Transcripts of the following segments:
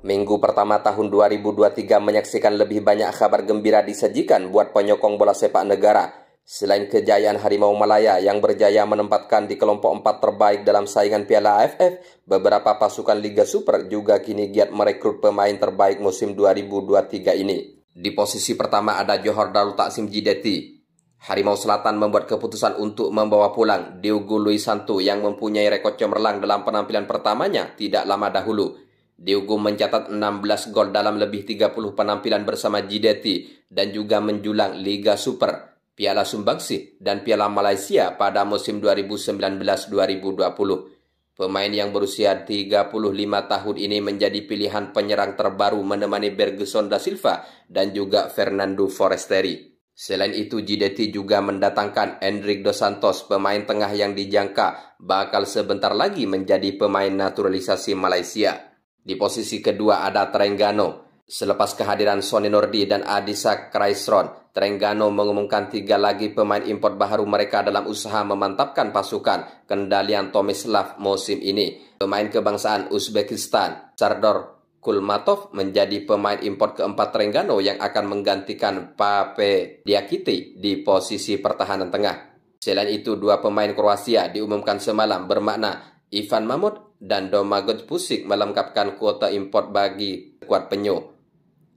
Minggu pertama tahun 2023 menyaksikan lebih banyak kabar gembira disajikan buat penyokong bola sepak negara. Selain kejayaan Harimau Malaya yang berjaya menempatkan di kelompok empat terbaik dalam saingan Piala AFF, beberapa pasukan Liga Super juga kini giat merekrut pemain terbaik musim 2023 ini. Di posisi pertama ada Johor Darul Taksim Jideti. Harimau Selatan membuat keputusan untuk membawa pulang Diogo Luis Santo yang mempunyai rekod cemerlang dalam penampilan pertamanya tidak lama dahulu. Diogo mencatat 16 gol dalam lebih 30 penampilan bersama Jideti dan juga menjulang Liga Super, Piala Sumbangsi, dan Piala Malaysia pada musim 2019-2020. Pemain yang berusia 35 tahun ini menjadi pilihan penyerang terbaru menemani Bergeson da Silva dan juga Fernando Forestieri. Selain itu, Jideti juga mendatangkan Enric Dos Santos, pemain tengah yang dijangka bakal sebentar lagi menjadi pemain naturalisasi Malaysia. Di posisi kedua ada Trenggano. Selepas kehadiran Sony Nordi dan Adisa Kraisron, Trenggano mengumumkan tiga lagi pemain import baru mereka dalam usaha memantapkan pasukan kendalian Tomislav musim ini. Pemain kebangsaan Uzbekistan, Sardor Kulmatov menjadi pemain import keempat Trenggano yang akan menggantikan Pape Diakiti di posisi pertahanan tengah. Selain itu, dua pemain Kroasia diumumkan semalam bermakna Ivan Mamut dan Domagot Pusik melengkapkan kuota import bagi kuat penyu.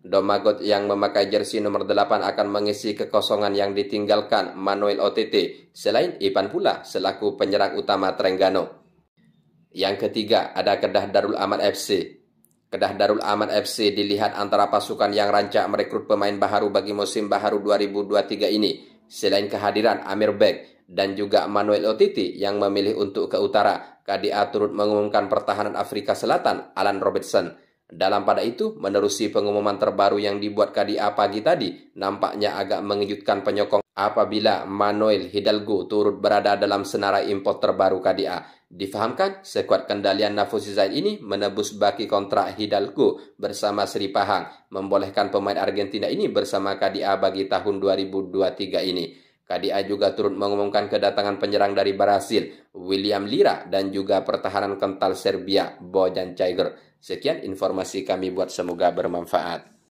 Domagot yang memakai jersey nomor 8 akan mengisi kekosongan yang ditinggalkan Manuel OTT, selain Ipan pula selaku penyerang utama Trenggano. Yang ketiga ada Kedah Darul Aman FC. Kedah Darul Aman FC dilihat antara pasukan yang rancak merekrut pemain baharu bagi musim baharu 2023 ini. Selain kehadiran Amir Beg dan juga Manuel Otiti yang memilih untuk ke utara. KDA turut mengumumkan pertahanan Afrika Selatan Alan Robertson. Dalam pada itu, menerusi pengumuman terbaru yang dibuat KDA pagi tadi, nampaknya agak mengejutkan penyokong apabila Manuel Hidalgo turut berada dalam senarai impor terbaru KDA. Difahamkan, sekuat kendalian Nafusi Zain ini menebus baki kontrak Hidalgo bersama Sri Pahang, membolehkan pemain Argentina ini bersama KDA bagi tahun 2023 ini. KDA juga turut mengumumkan kedatangan penyerang dari Brasil, William Lira, dan juga pertahanan kental Serbia, Bojan Tiger. Sekian informasi kami buat semoga bermanfaat.